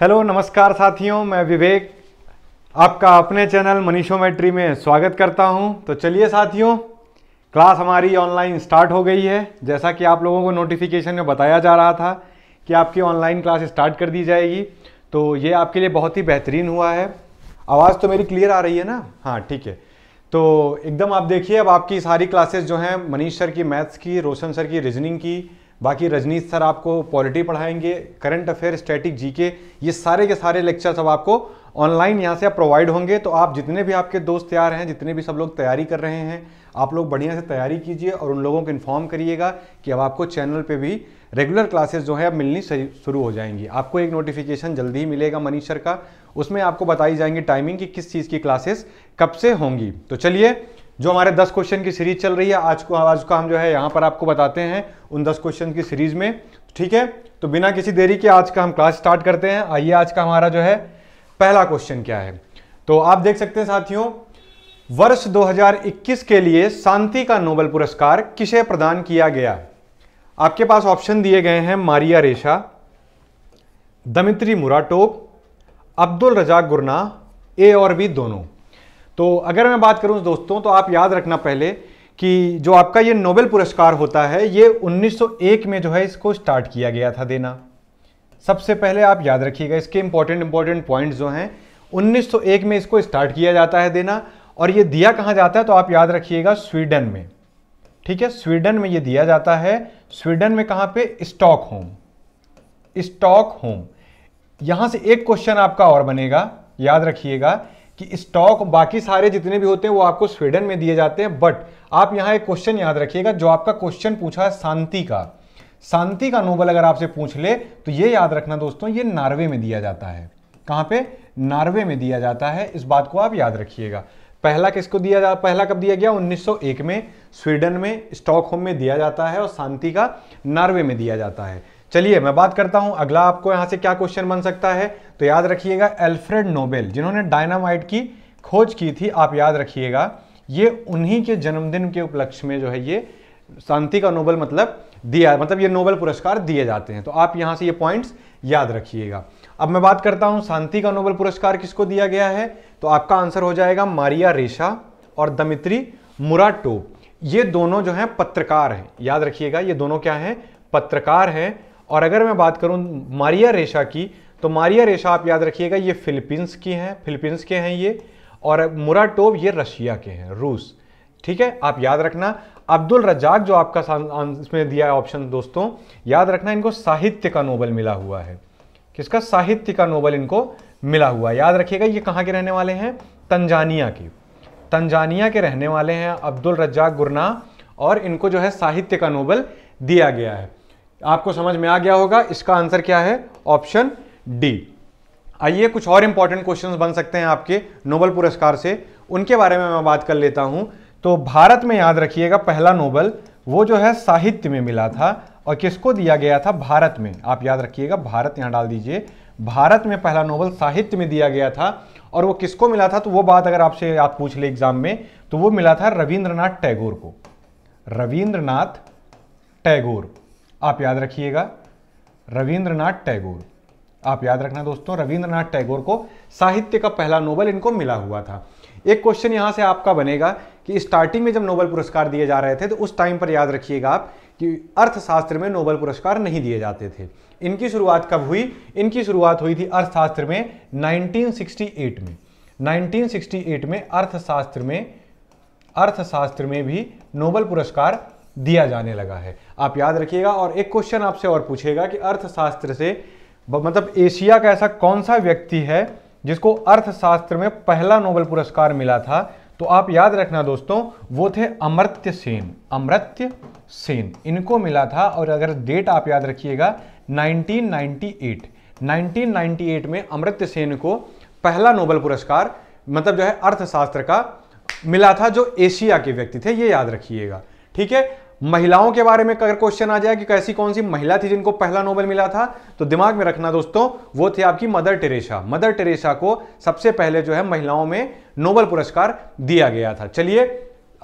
hello नमस्कार साथियों मैं विवेक आपका अपने चैनल मनीषोमेट्री में स्वागत करता हूं तो चलिए साथियों क्लास हमारी ऑनलाइन स्टार्ट हो गई है जैसा कि आप लोगों को नोटिफिकेशन में बताया जा रहा था कि आपकी ऑनलाइन क्लास स्टार्ट कर दी जाएगी तो ये आपके लिए बहुत ही बेहतरीन हुआ है आवाज़ तो मेरी क्लियर आ रही है ना हाँ ठीक है तो एकदम आप देखिए अब आपकी सारी क्लासेस जो हैं मनीष सर की मैथ्स की रोशन सर की रीजनिंग की बाकी रजनीत सर आपको पॉलिटी पढ़ाएंगे करंट अफेयर स्टैटिक जीके ये सारे के सारे लेक्चर सब आपको ऑनलाइन यहाँ से आप प्रोवाइड होंगे तो आप जितने भी आपके दोस्त तैयार हैं जितने भी सब लोग तैयारी कर रहे हैं आप लोग बढ़िया से तैयारी कीजिए और उन लोगों को इन्फॉर्म करिएगा कि अब आपको चैनल पर भी रेगुलर क्लासेस जो है अब मिलनी शुरू हो जाएंगी आपको एक नोटिफिकेशन जल्दी ही मिलेगा मनीष सर का उसमें आपको बताई जाएंगी टाइमिंग कि किस चीज़ की क्लासेस कब से होंगी तो चलिए जो हमारे 10 क्वेश्चन की सीरीज चल रही है आज को आज का हम जो है यहाँ पर आपको बताते हैं उन 10 क्वेश्चन की सीरीज में ठीक है तो बिना किसी देरी के आज का हम क्लास स्टार्ट करते हैं आइए आज का हमारा जो है पहला क्वेश्चन क्या है तो आप देख सकते हैं साथियों वर्ष 2021 के लिए शांति का नोबल पुरस्कार किसे प्रदान किया गया आपके पास ऑप्शन दिए गए हैं मारिया रेशा दमित्री मुराटोप अब्दुल रजाक गुरना ए और बी दोनों तो अगर मैं बात करूं दोस्तों तो आप याद रखना पहले कि जो आपका ये नोबेल पुरस्कार होता है ये 1901 में जो है इसको स्टार्ट किया गया था देना सबसे पहले आप याद रखिएगा इसके इंपॉर्टेंट इंपॉर्टेंट पॉइंट जो हैं 1901 में इसको स्टार्ट किया जाता है देना और ये दिया कहाँ जाता है तो आप याद रखिएगा स्वीडन में ठीक है स्वीडन में ये दिया जाता है स्वीडन में कहाँ पे स्टॉक होम स्टॉक होम यहां से एक क्वेश्चन आपका और बनेगा याद रखिएगा कि स्टॉक बाकी सारे जितने भी होते हैं वो आपको स्वीडन में दिए जाते हैं बट आप यहाँ एक क्वेश्चन याद रखिएगा जो आपका क्वेश्चन पूछा है शांति का शांति का नोबल अगर आपसे पूछ ले तो ये याद रखना दोस्तों ये नार्वे में दिया जाता है कहाँ पे नार्वे में दिया जाता है इस बात को आप याद रखिएगा पहला किसको दिया जा पहला कब दिया गया 1901 में स्वीडन में स्टॉकहोम में दिया जाता है और शांति का नार्वे में दिया जाता है चलिए मैं बात करता हूं अगला आपको यहां से क्या क्वेश्चन बन सकता है तो याद रखिएगा एल्फ्रेड नोबेल जिन्होंने डायनामाइट की खोज की थी आप याद रखिएगा ये उन्हीं के जन्मदिन के उपलक्ष्य में जो है ये शांति का नोबेल मतलब दिया मतलब ये नोबेल पुरस्कार दिए जाते हैं तो आप यहाँ से ये पॉइंट्स याद रखिएगा अब मैं बात करता हूँ शांति का नोबेल पुरस्कार किसको दिया गया है तो आपका आंसर हो जाएगा मारिया रेशा और दमित्री मुराटो ये दोनों जो हैं पत्रकार हैं याद रखिएगा ये दोनों क्या हैं पत्रकार हैं और अगर मैं बात करूँ मारिया रेशा की तो मारिया रेशा आप याद रखिएगा ये फिलीपींस की हैं फिलीपींस के हैं ये और मुराटोव ये रशिया के हैं रूस ठीक है आप याद रखना अब्दुल रजाक जो आपका इसमें दिया है ऑप्शन दोस्तों याद रखना इनको साहित्य का नोबल मिला हुआ है किसका साहित्य का नोबल इनको मिला हुआ याद रखिएगा ये कहाँ के रहने वाले हैं तंजानिया के तंजानिया के रहने वाले हैं अब्दुल रजाक गुरना और इनको जो है साहित्य का नोबल दिया गया है आपको समझ में आ गया होगा इसका आंसर क्या है ऑप्शन डी आइए कुछ और इंपॉर्टेंट क्वेश्चंस बन सकते हैं आपके नोबल पुरस्कार से उनके बारे में मैं बात कर लेता हूं तो भारत में याद रखिएगा पहला नोबल वो जो है साहित्य में मिला था और किसको दिया गया था भारत में आप याद रखिएगा भारत यहाँ डाल दीजिए भारत में पहला नोबल साहित्य में दिया गया था और वो किसको मिला था तो वो बात अगर आपसे आप पूछ ले एग्जाम में तो वो मिला था रविंद्रनाथ टैगोर को रविंद्रनाथ टैगोर आप याद रखिएगा रविंद्रनाथ टैगोर आप याद रखना दोस्तों रविंद्रनाथ टैगोर को साहित्य का पहला नोबल इनको मिला हुआ था एक क्वेश्चन यहां से आपका बनेगा कि स्टार्टिंग में जब नोबल पुरस्कार दिए जा रहे थे तो उस टाइम पर याद रखिएगा आप कि अर्थशास्त्र में नोबल पुरस्कार नहीं दिए जाते थे इनकी शुरुआत कब हुई इनकी शुरुआत हुई थी अर्थशास्त्र में 1968 में 1968 में अर्थशास्त्र में अर्थशास्त्र में भी नोबल पुरस्कार दिया जाने लगा है आप याद रखिएगा और एक क्वेश्चन आपसे और पूछेगा कि अर्थशास्त्र से मतलब एशिया का ऐसा कौन सा व्यक्ति है जिसको अर्थशास्त्र में पहला नोबल पुरस्कार मिला था तो आप याद रखना दोस्तों वो थे अमृत्य सेन अमृत्य सेन इनको मिला था और अगर डेट आप याद रखिएगा 1998 1998 में अमृत्य सेन को पहला नोबल पुरस्कार मतलब जो है अर्थशास्त्र का मिला था जो एशिया के व्यक्ति थे ये याद रखिएगा ठीक है महिलाओं के बारे में अगर क्वेश्चन आ जाए कि कैसी कौन सी महिला थी जिनको पहला नोबेल मिला था तो दिमाग में रखना दोस्तों वो थे आपकी मदर टेरेसा मदर टेरेसा को सबसे पहले जो है महिलाओं में नोबल पुरस्कार दिया गया था चलिए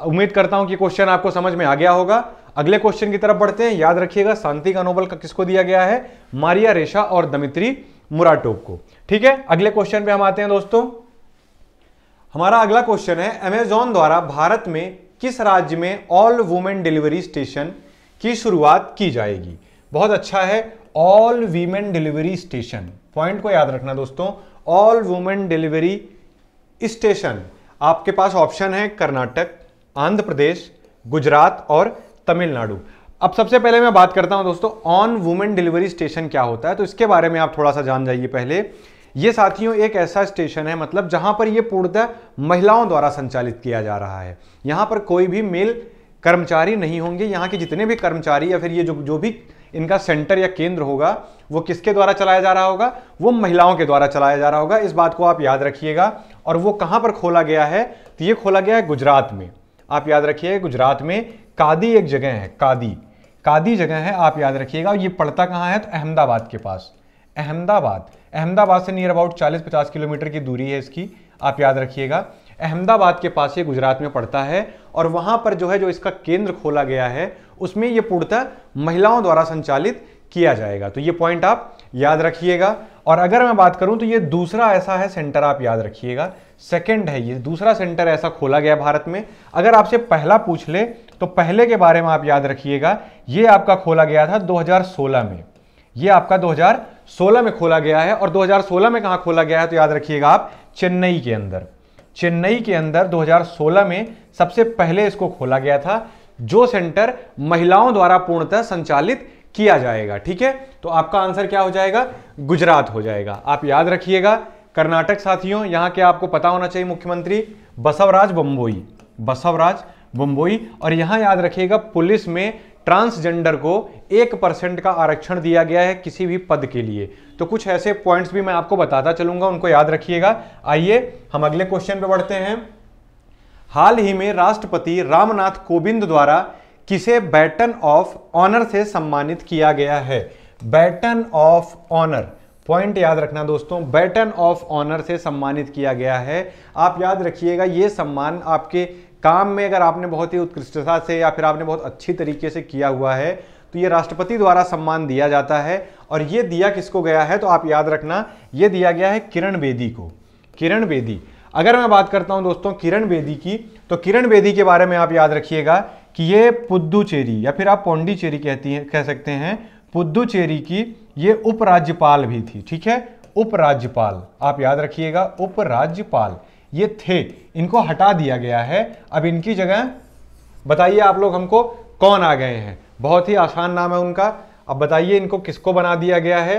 उम्मीद करता हूं कि क्वेश्चन आपको समझ में आ गया होगा अगले क्वेश्चन की तरफ बढ़ते हैं याद रखिएगा शांति का नोबल का किसको दिया गया है मारिया रेशा और दमित्री मुराटोप को ठीक है अगले क्वेश्चन पे हम आते हैं दोस्तों हमारा अगला क्वेश्चन है अमेजॉन द्वारा भारत में किस राज्य में ऑल वुमेन डिलीवरी स्टेशन की शुरुआत की जाएगी बहुत अच्छा है all women delivery station point को याद रखना दोस्तों ऑल वुमेन डिलीवरी स्टेशन आपके पास ऑप्शन है कर्नाटक आंध्र प्रदेश गुजरात और तमिलनाडु अब सबसे पहले मैं बात करता हूं दोस्तों ऑन वुमेन डिलीवरी स्टेशन क्या होता है तो इसके बारे में आप थोड़ा सा जान जाइए पहले ये साथियों एक ऐसा स्टेशन है मतलब जहां पर यह पूर्णतः महिलाओं द्वारा संचालित किया जा रहा है यहाँ पर कोई भी मेल कर्मचारी नहीं होंगे यहाँ के जितने भी कर्मचारी या फिर ये जो जो भी इनका सेंटर या केंद्र होगा वो किसके द्वारा चलाया जा रहा होगा वो महिलाओं के द्वारा चलाया जा रहा होगा इस बात को आप याद रखिएगा और वो कहाँ पर खोला गया है तो ये खोला गया है गुजरात में आप याद रखिए गुजरात में कादी एक जगह है कादी कादी जगह है आप याद रखिएगा ये पड़ता कहाँ है तो अहमदाबाद के पास अहमदाबाद अहमदाबाद से नियर अबाउट 40-50 किलोमीटर की दूरी है इसकी आप याद रखिएगा अहमदाबाद के पास ये गुजरात में पड़ता है और वहाँ पर जो है जो इसका केंद्र खोला गया है उसमें ये पूर्णतः महिलाओं द्वारा संचालित किया जाएगा तो ये पॉइंट आप याद रखिएगा और अगर मैं बात करूं तो ये दूसरा ऐसा है सेंटर आप याद रखिएगा सेकंड है ये दूसरा सेंटर ऐसा खोला गया भारत में अगर आपसे पहला पूछ ले तो पहले के बारे में आप याद रखिएगा ये आपका खोला गया था 2016 में ये आपका 2016 में खोला गया है और 2016 में कहा खोला गया है तो याद रखिएगा आप चेन्नई के अंदर चेन्नई के अंदर 2016 में सबसे पहले इसको खोला गया था जो सेंटर महिलाओं द्वारा पूर्णतः संचालित किया जाएगा ठीक है तो आपका आंसर क्या हो जाएगा गुजरात हो जाएगा आप याद रखिएगा कर्नाटक साथियों यहाँ के आपको पता होना चाहिए मुख्यमंत्री बसवराज बम्बोई बसवराज बम्बोई और यहां याद रखिएगा पुलिस में ट्रांसजेंडर को एक परसेंट का आरक्षण दिया गया है किसी भी पद के लिए तो कुछ ऐसे पॉइंट्स भी मैं आपको बताता चलूंगा उनको याद रखिएगा आइए हम अगले क्वेश्चन पे बढ़ते हैं हाल ही में राष्ट्रपति रामनाथ कोविंद द्वारा किसे बैटन ऑफ ऑनर से सम्मानित किया गया है बैटन ऑफ ऑनर पॉइंट याद रखना दोस्तों बैटन ऑफ ऑनर से सम्मानित किया गया है आप याद रखिएगा ये सम्मान आपके काम में अगर आपने बहुत ही उत्कृष्टता से या फिर आपने बहुत अच्छी तरीके से किया हुआ है तो ये राष्ट्रपति द्वारा सम्मान दिया जाता है और ये दिया किसको गया है तो आप याद रखना ये दिया गया है किरण बेदी को किरण बेदी अगर मैं बात करता हूं दोस्तों किरण बेदी की तो किरण बेदी के बारे में आप याद रखिएगा कि ये पुद्दुचेरी या फिर आप पौंडीचेरी कहती हैं कह सकते हैं पुद्दुचेरी की ये उपराज्यपाल भी थी ठीक है उपराज्यपाल आप याद रखिएगा उपराज्यपाल ये थे इनको हटा दिया गया है अब इनकी जगह बताइए आप लोग हमको कौन आ गए हैं बहुत ही आसान नाम है उनका अब बताइए इनको किसको बना दिया गया है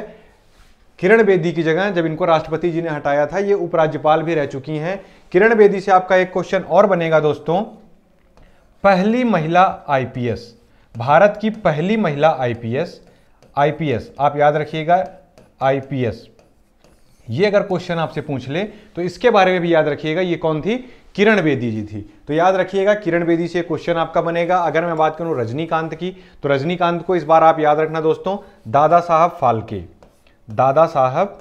किरण बेदी की जगह जब इनको राष्ट्रपति जी ने हटाया था ये उपराज्यपाल भी रह चुकी हैं किरण बेदी से आपका एक क्वेश्चन और बनेगा दोस्तों पहली महिला आईपीएस भारत की पहली महिला आईपीएस आईपीएस आप याद रखिएगा आईपीएस ये अगर क्वेश्चन आपसे पूछ ले तो इसके बारे में भी याद रखिएगा ये कौन थी किरण बेदी जी थी तो याद रखिएगा किरण बेदी से क्वेश्चन आपका बनेगा अगर मैं बात करूं रजनीकांत की तो रजनीकांत को इस बार आप याद रखना दोस्तों दादा साहब फालके दादा साहब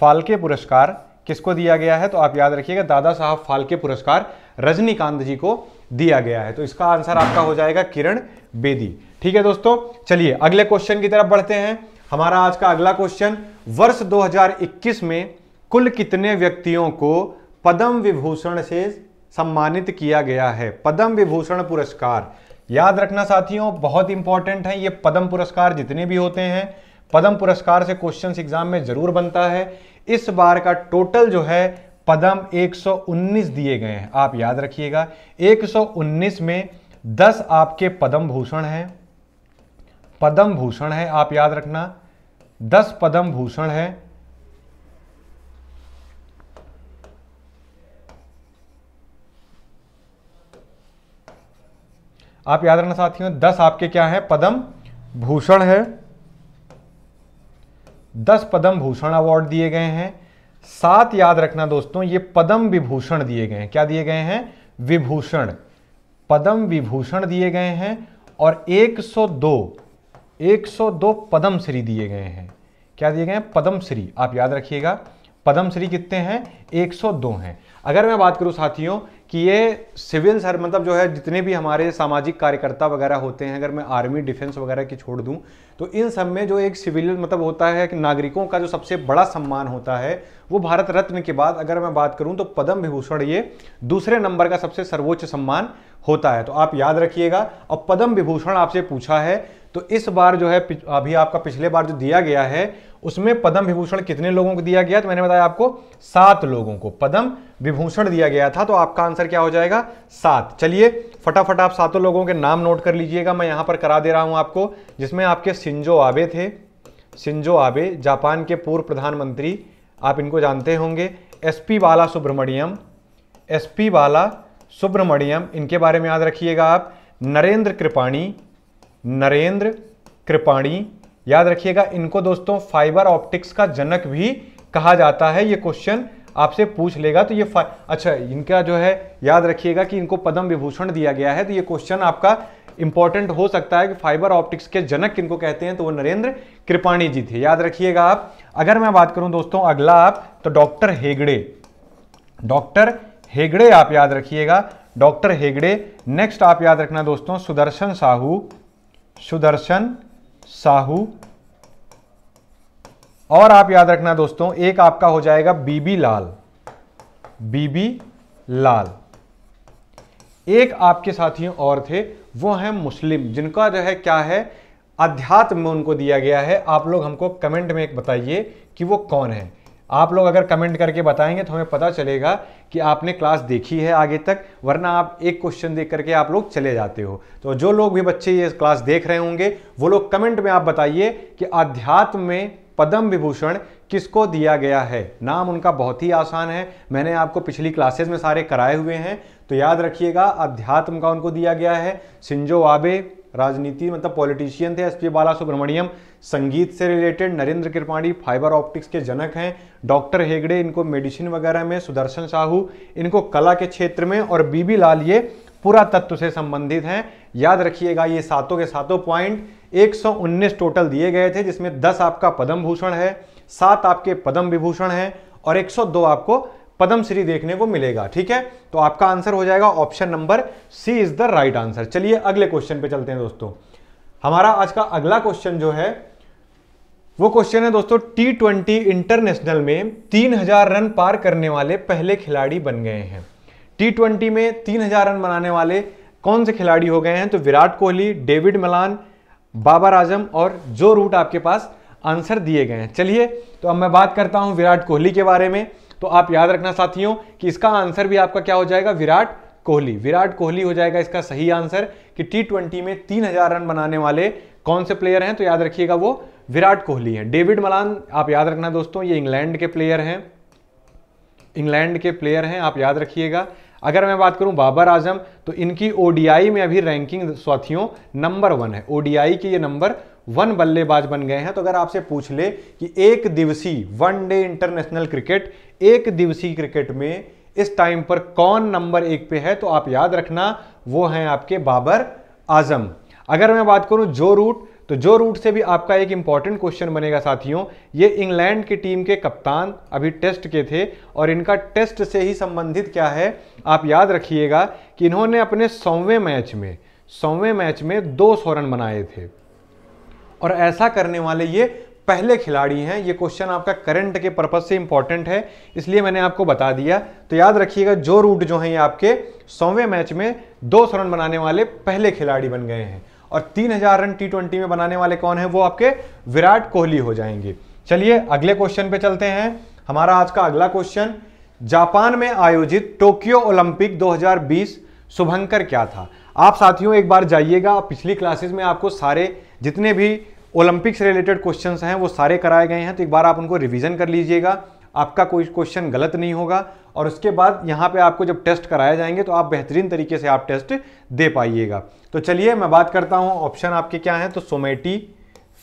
फाल्के पुरस्कार किसको दिया गया है तो आप याद रखिएगा दादा साहब फालके पुरस्कार रजनीकांत जी को दिया गया है तो इसका आंसर आपका हो जाएगा किरण बेदी ठीक है दोस्तों चलिए अगले क्वेश्चन की तरफ बढ़ते हैं हमारा आज का अगला क्वेश्चन वर्ष 2021 में कुल कितने व्यक्तियों को पद्म विभूषण से सम्मानित किया गया है पद्म विभूषण पुरस्कार याद रखना साथियों बहुत इंपॉर्टेंट है ये पद्म पुरस्कार जितने भी होते हैं पद्म पुरस्कार से क्वेश्चन एग्जाम में जरूर बनता है इस बार का टोटल जो है पद्म 119 दिए गए हैं आप याद रखिएगा 119 में 10 आपके पद्म भूषण हैं पद्म भूषण है आप याद रखना दस पदम भूषण है आप याद रखना साथियों दस आपके क्या है पदम भूषण है दस पदम भूषण अवार्ड दिए गए हैं सात याद रखना दोस्तों ये पदम विभूषण दिए गए हैं क्या दिए गए हैं विभूषण पदम विभूषण दिए गए हैं और 102 102 पदम श्री दिए गए हैं क्या दिए गए हैं पदम श्री आप याद रखिएगा पदम श्री कितने हैं 102 हैं अगर मैं बात करूं साथियों कि ये सिविल सर मतलब जो है जितने भी हमारे सामाजिक कार्यकर्ता वगैरह होते हैं अगर मैं आर्मी डिफेंस वगैरह की छोड़ दूं तो इन सब में जो एक सिविल मतलब होता है कि नागरिकों का जो सबसे बड़ा सम्मान होता है वो भारत रत्न के बाद अगर मैं बात करूं तो पद्म विभूषण ये दूसरे नंबर का सबसे सर्वोच्च सम्मान होता है तो आप याद रखिएगा और पद्म विभूषण आपसे पूछा है तो इस बार जो है अभी आपका पिछले बार जो दिया गया है उसमें पद्म विभूषण कितने लोगों को दिया गया तो मैंने बताया आपको सात लोगों को पद्म विभूषण दिया गया था तो आपका आंसर क्या हो जाएगा सात चलिए फटाफट आप सातों लोगों के नाम नोट कर लीजिएगा मैं यहां पर करा दे रहा हूं आपको जिसमें आपके सिंजो आबे थे सिंजो आबे जापान के पूर्व प्रधानमंत्री आप इनको जानते होंगे S P Balasubrahmanyam S P Balasubrahmanyam इनके बारे में याद रखिएगा आप नरेंद्र कृपाणी नरेंद्र कृपाणी याद रखिएगा इनको दोस्तों फाइबर ऑप्टिक्स का जनक भी कहा जाता है ये क्वेश्चन आपसे पूछ लेगा तो ये अच्छा इनका जो है याद रखिएगा कि इनको पद्म विभूषण दिया गया है तो ये क्वेश्चन आपका इंपॉर्टेंट हो सकता है कि फाइबर ऑप्टिक्स के जनक किनको कहते हैं तो वो नरेंद्र कृपाणी जी थे याद रखिएगा आप अगर मैं बात करूं दोस्तों अगला आप तो डॉक्टर हेगड़े डॉक्टर हेगड़े आप याद रखिएगा डॉक्टर हेगड़े नेक्स्ट आप याद रखना दोस्तों सुदर्शन साहू सुदर्शन साहू और आप याद रखना दोस्तों एक आपका हो जाएगा बीबी लाल बीबी लाल एक आपके साथियों और थे वो हैं मुस्लिम जिनका जो है क्या है अध्यात्म में उनको दिया गया है आप लोग हमको कमेंट में एक बताइए कि वो कौन है आप लोग अगर कमेंट करके बताएंगे तो हमें पता चलेगा कि आपने क्लास देखी है आगे तक वरना आप एक क्वेश्चन देख करके आप लोग चले जाते हो तो जो लोग भी बच्चे ये क्लास देख रहे होंगे वो लोग कमेंट में आप बताइए कि अध्यात्म में पद्म विभूषण किसको दिया गया है नाम उनका बहुत ही आसान है मैंने आपको पिछली क्लासेस में सारे कराए हुए हैं तो याद रखिएगा अध्यात्म का उनको दिया गया है सिंजो आबे राजनीति मतलब पॉलिटिशियन थे एस पी बाला सुब्रमण्यम संगीत से related Narendra Kripani fibre optics के जनक हैं डॉक्टर हेगड़े इनको मेडिसिन वगैरह में सुदर्शन साहू इनको कला के क्षेत्र में और बीबी लाल ये तत्व से संबंधित हैं याद रखिएगा ये सातों के सातों पॉइंट 119 टोटल दिए गए थे जिसमें 10 आपका पद्म भूषण है सात आपके पद्म विभूषण है और 102 आपको पद्म श्री देखने को मिलेगा ठीक है तो आपका आंसर हो जाएगा option number C is the right answer चलिए अगले क्वेश्चन पे चलते हैं दोस्तों हमारा आज का अगला क्वेश्चन जो है वो क्वेश्चन है दोस्तों टी ट्वेंटी इंटरनेशनल में तीन रन पार करने वाले पहले खिलाड़ी बन गए हैं टी ट्वेंटी में तीन रन बनाने वाले कौन से खिलाड़ी हो गए हैं तो विराट कोहली डेविड मलान बाबर आजम और जो रूट आपके पास आंसर दिए गए हैं चलिए तो अब मैं बात करता हूं विराट कोहली के बारे में तो आप याद रखना साथियों कि इसका आंसर भी आपका क्या हो जाएगा विराट कोहली विराट कोहली हो जाएगा इसका सही आंसर कि टी ट्वेंटी में तीन हजार रन बनाने वाले कौन से प्लेयर हैं तो याद रखिएगा वो विराट कोहली है डेविड मलान आप याद रखना दोस्तों ये इंग्लैंड के प्लेयर हैं इंग्लैंड के प्लेयर हैं आप याद रखिएगा अगर मैं बात करूं बाबर आजम तो इनकी ओडीआई में अभी रैंकिंग साथियों नंबर वन है ओडीआई के ये नंबर वन बल्लेबाज बन गए हैं तो अगर आपसे पूछ ले कि एक दिवसीय वन डे इंटरनेशनल क्रिकेट एक दिवसीय क्रिकेट में इस टाइम पर कौन नंबर एक पे है तो आप याद रखना वो हैं आपके बाबर आजम अगर मैं बात करूं जो रूट तो जो रूट से भी आपका एक इंपॉर्टेंट क्वेश्चन बनेगा साथियों ये इंग्लैंड की टीम के कप्तान अभी टेस्ट के थे और इनका टेस्ट से ही संबंधित क्या है आप याद रखिएगा कि इन्होंने अपने सौवें मैच में सौवें मैच में दो सौ रन बनाए थे और ऐसा करने वाले ये पहले खिलाड़ी हैं ये क्वेश्चन आपका करंट के पर्पज से इंपॉर्टेंट है इसलिए मैंने आपको बता दिया तो याद रखिएगा जो रूट जो हैं ये आपके सौवें मैच में दो सौ रन बनाने वाले पहले खिलाड़ी बन गए हैं और तीन हजार रन टी ट्वेंटी में बनाने वाले कौन है वो आपके विराट कोहली हो जाएंगे चलिए अगले क्वेश्चन पे चलते हैं हमारा आज का अगला क्वेश्चन जापान में आयोजित टोक्यो ओलंपिक 2020 शुभंकर क्या था आप साथियों एक बार जाइएगा पिछली क्लासेस में आपको सारे जितने भी ओलंपिक से रिलेटेड क्वेश्चन हैं वो सारे कराए गए हैं तो एक बार आप उनको रिविज़न कर लीजिएगा आपका कोई क्वेश्चन गलत नहीं होगा और उसके बाद यहाँ पे आपको जब टेस्ट कराए जाएंगे तो आप बेहतरीन तरीके से आप टेस्ट दे पाइएगा तो चलिए मैं बात करता हूँ ऑप्शन आपके क्या हैं तो सोमेटी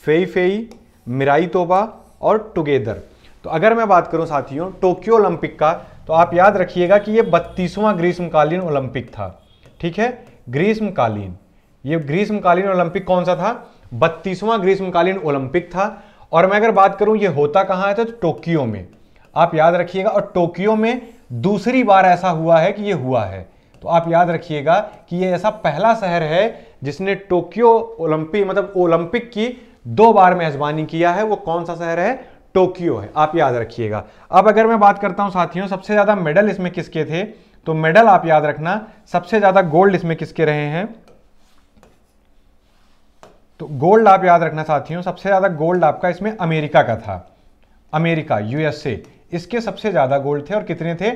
फेई फेई मिराई तोबा और टुगेदर तो अगर मैं बात करूँ साथियों टोक्यो ओलंपिक का तो आप याद रखिएगा कि ये बत्तीसवां ग्रीष्मकालीन ओलंपिक था ठीक है ग्रीष्मकालीन ये ग्रीष्मकालीन ओलंपिक कौन सा था बत्तीसवां ग्रीष्मकालीन ओलंपिक था और मैं अगर बात करूं ये होता कहाँ है तो टोक्यो में आप याद रखिएगा और टोक्यो में दूसरी बार ऐसा हुआ है कि ये हुआ है तो आप याद रखिएगा कि ये ऐसा पहला शहर है जिसने टोक्यो ओलंपिक मतलब ओलंपिक की दो बार मेजबानी किया है वो कौन सा शहर है टोक्यो है आप याद रखिएगा अब अगर मैं बात करता हूं साथियों सबसे ज़्यादा मेडल इसमें किसके थे तो मेडल आप याद रखना सबसे ज़्यादा गोल्ड इसमें किसके रहे हैं तो गोल्ड आप याद रखना साथियों सबसे ज़्यादा गोल्ड आपका इसमें अमेरिका का था अमेरिका यूएसए इसके सबसे ज़्यादा गोल्ड थे और कितने थे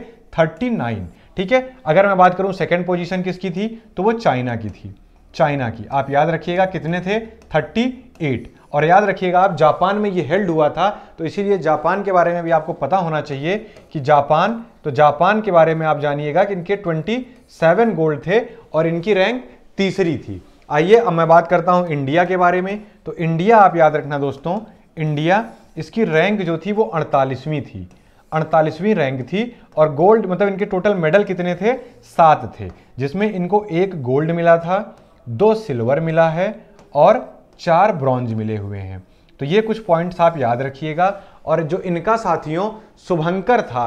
39 ठीक है अगर मैं बात करूं सेकंड पोजीशन किसकी थी तो वो चाइना की थी चाइना की आप याद रखिएगा कितने थे 38 और याद रखिएगा आप जापान में ये हेल्ड हुआ था तो इसीलिए जापान के बारे में भी आपको पता होना चाहिए कि जापान तो जापान के बारे में आप जानिएगा कि इनके ट्वेंटी गोल्ड थे और इनकी रैंक तीसरी थी आइए अब मैं बात करता हूँ इंडिया के बारे में तो इंडिया आप याद रखना दोस्तों इंडिया इसकी रैंक जो थी वो अड़तालीसवीं थी अड़तालीसवीं रैंक थी और गोल्ड मतलब इनके टोटल मेडल कितने थे सात थे जिसमें इनको एक गोल्ड मिला था दो सिल्वर मिला है और चार ब्रॉन्ज मिले हुए हैं तो ये कुछ पॉइंट्स आप याद रखिएगा और जो इनका साथियों शुभंकर था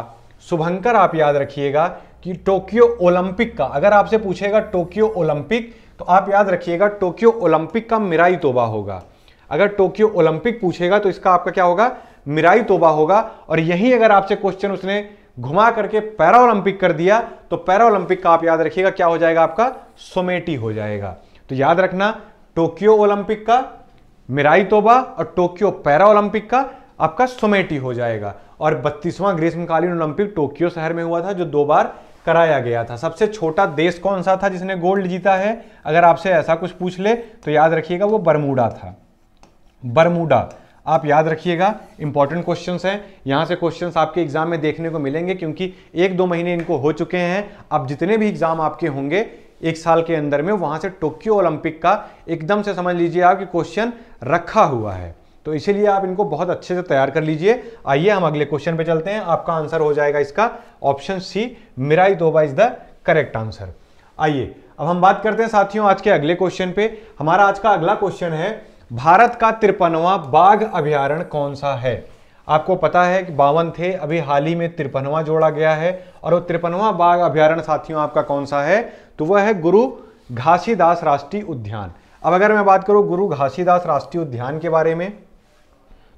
शुभंकर आप याद रखिएगा कि टोक्यो ओलंपिक का अगर आपसे पूछेगा टोक्यो ओलंपिक तो आप याद रखिएगा टोक्यो ओलंपिक का मिराई तोबा होगा अगर टोक्यो ओलंपिक पूछेगा तो इसका आपका क्या होगा मिराई तोबा होगा और यही अगर आपसे क्वेश्चन उसने घुमा करके पैरा ओलंपिक कर दिया तो पैरा ओलंपिक का आप याद रखिएगा क्या हो जाएगा आपका सोमेटी हो जाएगा तो याद रखना टोक्यो ओलंपिक का मिराई तोबा और टोक्यो पैरा ओलंपिक का आपका सोमेटी हो जाएगा और बत्तीसवां ग्रीष्मकालीन ओलंपिक टोक्यो शहर में हुआ था जो दो बार कराया गया था सबसे छोटा देश कौन सा था जिसने गोल्ड जीता है अगर आपसे ऐसा कुछ पूछ ले तो याद रखिएगा वो बरमूडा था बरमूडा आप याद रखिएगा इंपॉर्टेंट क्वेश्चंस हैं यहाँ से क्वेश्चंस आपके एग्जाम में देखने को मिलेंगे क्योंकि एक दो महीने इनको हो चुके हैं अब जितने भी एग्जाम आपके होंगे एक साल के अंदर में वहाँ से टोक्यो ओलंपिक का एकदम से समझ लीजिए आप कि क्वेश्चन रखा हुआ है तो इसीलिए आप इनको बहुत अच्छे से तैयार कर लीजिए आइए हम अगले क्वेश्चन पे चलते हैं आपका आंसर हो जाएगा इसका ऑप्शन सी मिराई दोबा इज द करेक्ट आंसर आइए अब हम बात करते हैं साथियों आज के अगले क्वेश्चन पे हमारा आज का अगला क्वेश्चन है भारत का तिरपनवा बाघ अभ्यारण कौन सा है आपको पता है कि बावन थे अभी हाल ही में तिरपनवा जोड़ा गया है और वो तिरपनवा बाघ अभ्यारण साथियों आपका कौन सा है तो वह है गुरु घासीदास राष्ट्रीय उद्यान अब अगर मैं बात करूँ गुरु घासीदास राष्ट्रीय उद्यान के बारे में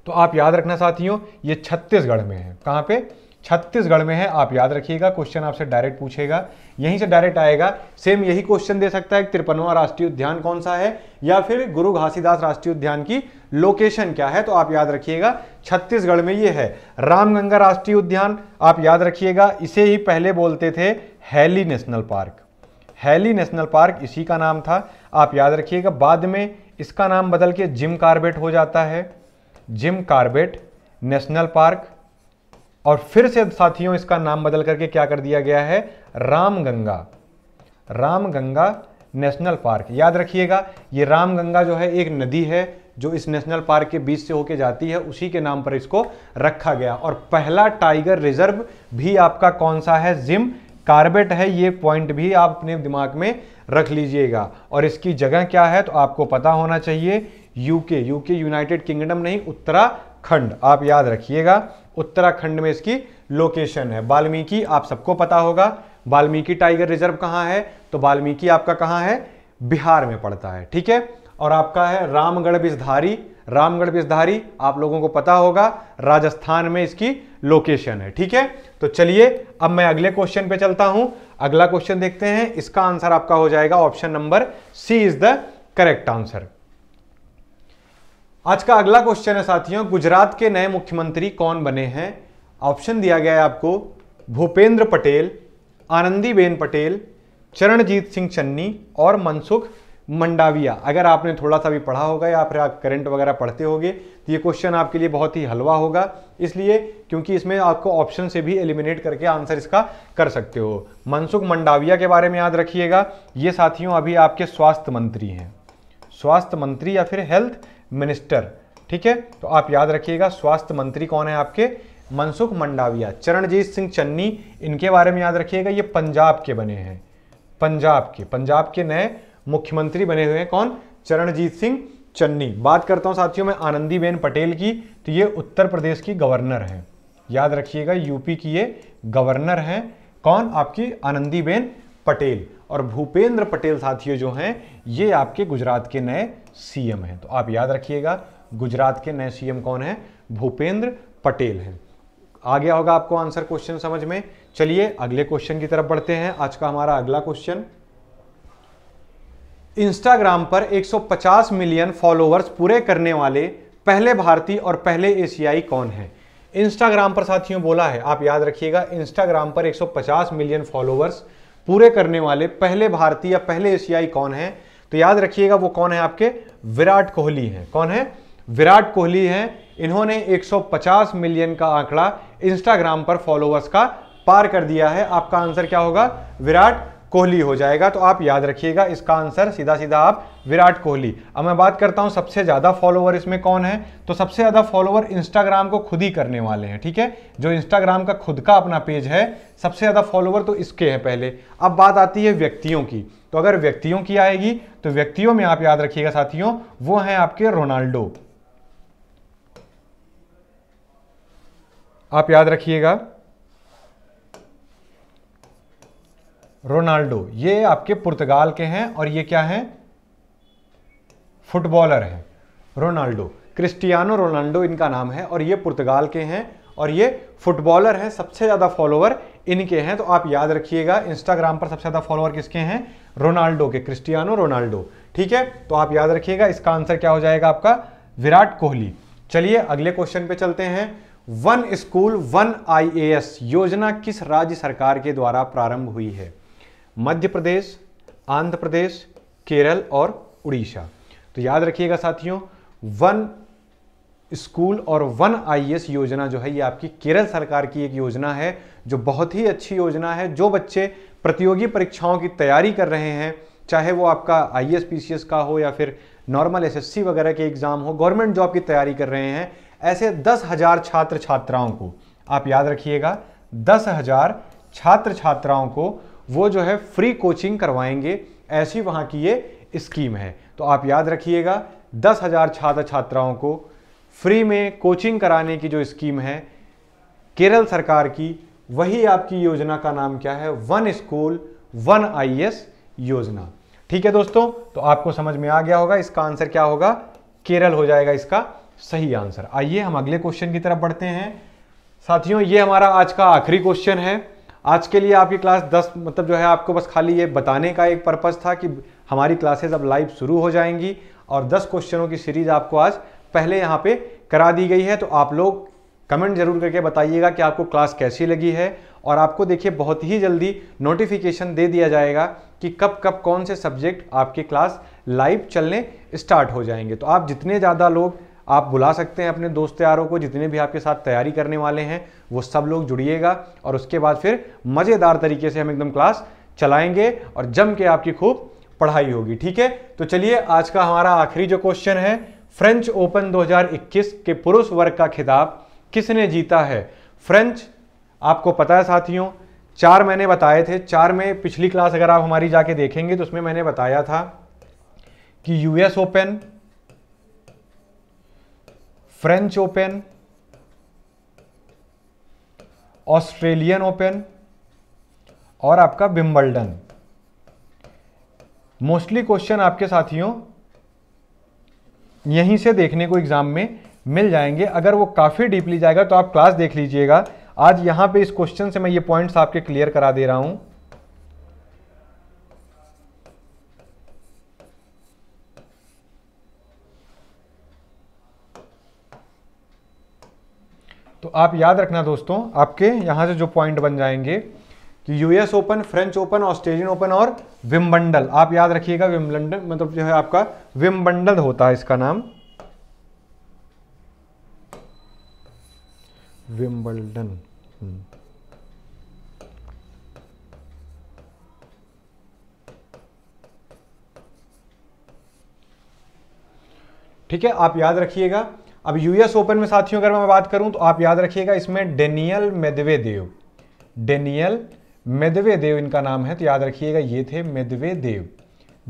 तो आप याद रखना साथियों ये छत्तीसगढ़ में है कहाँ पे छत्तीसगढ़ में है आप याद रखिएगा क्वेश्चन आपसे डायरेक्ट पूछेगा यहीं से डायरेक्ट आएगा सेम यही क्वेश्चन दे सकता है तिरपनवा राष्ट्रीय उद्यान कौन सा है या फिर गुरु घासीदास राष्ट्रीय उद्यान की लोकेशन क्या है तो आप याद रखिएगा छत्तीसगढ़ में ये है रामगंगा राष्ट्रीय उद्यान आप याद रखिएगा इसे ही पहले बोलते थे Hailey National Park Hailey National Park इसी का नाम था आप याद रखिएगा बाद में इसका नाम बदल के जिम कार्बेट हो जाता है जिम कार्बेट नेशनल पार्क और फिर से साथियों इसका नाम बदल करके क्या कर दिया गया है रामगंगा रामगंगा नेशनल पार्क याद रखिएगा ये रामगंगा जो है एक नदी है जो इस नेशनल पार्क के बीच से होके जाती है उसी के नाम पर इसको रखा गया और पहला टाइगर रिजर्व भी आपका कौन सा है जिम कार्बेट है ये पॉइंट भी आप अपने दिमाग में रख लीजिएगा और इसकी जगह क्या है तो आपको पता होना चाहिए यूके यूके यूनाइटेड किंगडम नहीं उत्तराखंड आप याद रखिएगा उत्तराखंड में इसकी लोकेशन है वाल्मीकि आप सबको पता होगा वाल्मीकि टाइगर रिजर्व कहाँ है तो वाल्मीकि आपका कहाँ है बिहार में पड़ता है ठीक है और आपका है रामगढ़ बिजधारी रामगढ़ बिजधारी आप लोगों को पता होगा राजस्थान में इसकी लोकेशन है ठीक है तो चलिए अब मैं अगले क्वेश्चन पे चलता हूं अगला क्वेश्चन देखते हैं इसका आंसर आपका हो जाएगा option number C is the correct answer आज का अगला क्वेश्चन है साथियों गुजरात के नए मुख्यमंत्री कौन बने हैं ऑप्शन दिया गया है आपको भूपेंद्र पटेल आनंदीबेन पटेल चरणजीत सिंह चन्नी और मनसुख मंडाविया अगर आपने थोड़ा सा भी पढ़ा होगा या फिर आप करंट वगैरह पढ़ते होंगे तो ये क्वेश्चन आपके लिए बहुत ही हलवा होगा इसलिए क्योंकि इसमें आपको ऑप्शन से भी एलिमिनेट करके आंसर इसका कर सकते हो मनसुख मंडाविया के बारे में याद रखिएगा ये साथियों अभी आपके स्वास्थ्य मंत्री हैं स्वास्थ्य मंत्री या फिर हेल्थ मिनिस्टर ठीक है तो आप याद रखिएगा स्वास्थ्य मंत्री कौन है आपके मनसुख मंडाविया चरणजीत सिंह चन्नी इनके बारे में याद रखिएगा ये पंजाब के बने हैं पंजाब के पंजाब के नए मुख्यमंत्री बने हुए हैं कौन चरणजीत सिंह चन्नी बात करता हूँ साथियों में आनंदीबेन पटेल की तो ये उत्तर प्रदेश की गवर्नर हैं याद रखिएगा यूपी की ये गवर्नर हैं कौन आपकी आनंदीबेन पटेल और भूपेंद्र पटेल साथियों जो हैं ये आपके गुजरात के नए सीएम हैं तो आप याद रखिएगा गुजरात के नए सीएम कौन हैं भूपेंद्र पटेल हैं आ गया होगा आपको आंसर क्वेश्चन समझ में चलिए अगले क्वेश्चन की तरफ बढ़ते हैं आज का हमारा अगला क्वेश्चन इंस्टाग्राम पर 150 मिलियन फॉलोअर्स पूरे करने वाले पहले भारतीय और पहले एशियाई कौन हैं इंस्टाग्राम पर साथियों बोला है आप याद रखिएगा इंस्टाग्राम पर 150 मिलियन फॉलोअर्स पूरे करने वाले पहले भारतीय या पहले एशियाई कौन हैं तो याद रखिएगा वो कौन है आपके विराट कोहली हैं कौन है विराट कोहली हैं इन्होंने 150 मिलियन का आंकड़ा इंस्टाग्राम पर फॉलोअर्स का पार कर दिया है आपका आंसर क्या होगा विराट कोहली हो जाएगा तो आप याद रखिएगा इसका आंसर सीधा सीधा आप विराट कोहली अब मैं बात करता हूं सबसे ज़्यादा फॉलोवर इसमें कौन है तो सबसे ज़्यादा फॉलोवर इंस्टाग्राम को खुद ही करने वाले हैं ठीक है जो इंस्टाग्राम का खुद का अपना पेज है सबसे ज़्यादा फॉलोवर तो इसके हैं पहले अब बात आती है व्यक्तियों की तो अगर व्यक्तियों की आएगी तो व्यक्तियों में आप याद रखिएगा साथियों वो हैं आपके रोनाल्डो आप याद रखिएगा रोनाल्डो ये आपके पुर्तगाल के हैं और ये क्या है फुटबॉलर हैं रोनाल्डो क्रिस्टियानो रोनाल्डो इनका नाम है और ये पुर्तगाल के हैं और ये फुटबॉलर हैं सबसे ज़्यादा फॉलोवर इनके हैं तो आप याद रखिएगा इंस्टाग्राम पर सबसे ज़्यादा फॉलोवर किसके हैं रोनाल्डो के क्रिस्टियानो रोनाल्डो ठीक है तो आप याद रखिएगा इसका आंसर क्या हो जाएगा आपका विराट कोहली चलिए अगले क्वेश्चन पे चलते हैं वन स्कूल वन आईएएस योजना किस राज्य सरकार के द्वारा प्रारंभ हुई है मध्य प्रदेश आंध्र प्रदेश केरल और उड़ीसा तो याद रखिएगा साथियों वन स्कूल और वन आईएएस योजना जो है ये आपकी केरल सरकार की एक योजना है जो बहुत ही अच्छी योजना है जो बच्चे प्रतियोगी परीक्षाओं की तैयारी कर रहे हैं चाहे वो आपका आई एस का हो या फिर नॉर्मल एसएससी वगैरह के एग्ज़ाम हो गवर्नमेंट जॉब की तैयारी कर रहे हैं ऐसे दस हज़ार छात्र छात्राओं को आप याद रखिएगा दस हज़ार छात्र छात्राओं को वो जो है फ्री कोचिंग करवाएंगे ऐसी वहाँ की ये स्कीम है तो आप याद रखिएगा दस हज़ार छात्र छात्राओं को फ्री में कोचिंग कराने की जो स्कीम है केरल सरकार की वही आपकी योजना का नाम क्या है वन स्कूल वन आई योजना ठीक है दोस्तों तो आपको समझ में आ गया होगा इसका आंसर क्या होगा केरल हो जाएगा इसका सही आंसर आइए हम अगले क्वेश्चन की तरफ बढ़ते हैं साथियों ये हमारा आज का आखिरी क्वेश्चन है आज के लिए आपकी क्लास 10 मतलब जो है आपको बस खाली ये बताने का एक पर्पज़ था कि हमारी क्लासेज अब लाइव शुरू हो जाएंगी और 10 क्वेश्चनों की सीरीज़ आपको आज पहले यहाँ पे करा दी गई है तो आप लोग कमेंट जरूर करके बताइएगा कि आपको क्लास कैसी लगी है और आपको देखिए बहुत ही जल्दी नोटिफिकेशन दे दिया जाएगा कि कब कब कौन से सब्जेक्ट आपके क्लास लाइव चलने स्टार्ट हो जाएंगे तो आप जितने ज़्यादा लोग आप बुला सकते हैं अपने दोस्त यारों को जितने भी आपके साथ तैयारी करने वाले हैं वो सब लोग जुड़िएगा और उसके बाद फिर मज़ेदार तरीके से हम एकदम क्लास चलाएंगे और जम के आपकी खूब पढ़ाई होगी ठीक है तो चलिए आज का हमारा आखिरी जो क्वेश्चन है फ्रेंच ओपन 2021 के पुरुष वर्ग का खिताब किसने जीता है फ्रेंच आपको पता है साथियों चार मैंने बताए थे चार में पिछली क्लास अगर आप हमारी जाके देखेंगे तो उसमें मैंने बताया था कि US Open French Open Australian Open और आपका बिम्बलडन मोस्टली क्वेश्चन आपके साथियों यहीं से देखने को एग्जाम में मिल जाएंगे अगर वो काफ़ी डीपली जाएगा तो आप क्लास देख लीजिएगा आज यहां पे इस क्वेश्चन से मैं ये पॉइंट्स आपके क्लियर करा दे रहा हूं तो आप याद रखना दोस्तों आपके यहाँ से जो पॉइंट बन जाएंगे कि US Open French Open Australian Open और विम्बंडल आप याद रखिएगा विम्बंडल मतलब जो है आपका विम्बंडल होता है इसका नाम विम्बल्डन ठीक है आप याद रखिएगा अब यूएस ओपन में साथियों अगर मैं बात करूं तो आप याद रखिएगा इसमें डेनियल मेदवेदेव डेनियल मेदवेदेव इनका नाम है तो याद रखिएगा ये थे मेदवेदेव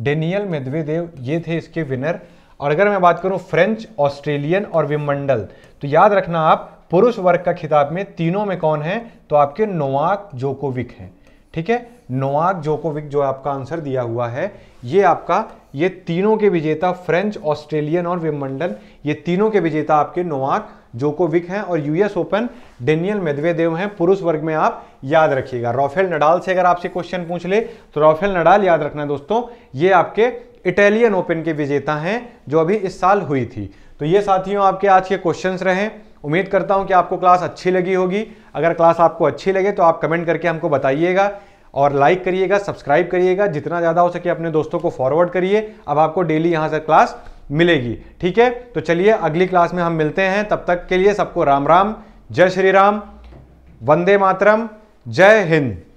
डेनियल मेदवेदेव ये थे इसके विनर और अगर मैं बात करूं फ्रेंच ऑस्ट्रेलियन और विमंडल तो याद रखना आप पुरुष वर्ग का खिताब में तीनों में कौन है तो आपके नोवाक जोकोविक हैं ठीक है नोआक जोकोविक जो आपका आंसर दिया हुआ है ये आपका ये तीनों के विजेता फ्रेंच ऑस्ट्रेलियन और विमंडल ये तीनों के विजेता आपके नोवाक जोकोविक हैं और यूएस ओपन डेनियल मेदवेदेव हैं पुरुष वर्ग में आप याद रखिएगा राफेल नडाल से अगर आपसे क्वेश्चन पूछ ले तो राफेल नडाल याद रखना दोस्तों ये आपके इटालियन ओपन के विजेता हैं जो अभी इस साल हुई थी तो ये साथियों आपके आज के क्वेश्चंस रहे उम्मीद करता हूं कि आपको क्लास अच्छी लगी होगी अगर क्लास आपको अच्छी लगे तो आप कमेंट करके हमको बताइएगा और लाइक करिएगा सब्सक्राइब करिएगा जितना ज़्यादा हो सके अपने दोस्तों को फॉरवर्ड करिए अब आपको डेली यहाँ से क्लास मिलेगी ठीक है तो चलिए अगली क्लास में हम मिलते हैं तब तक के लिए सबको राम राम जय श्री राम वंदे मातरम जय हिंद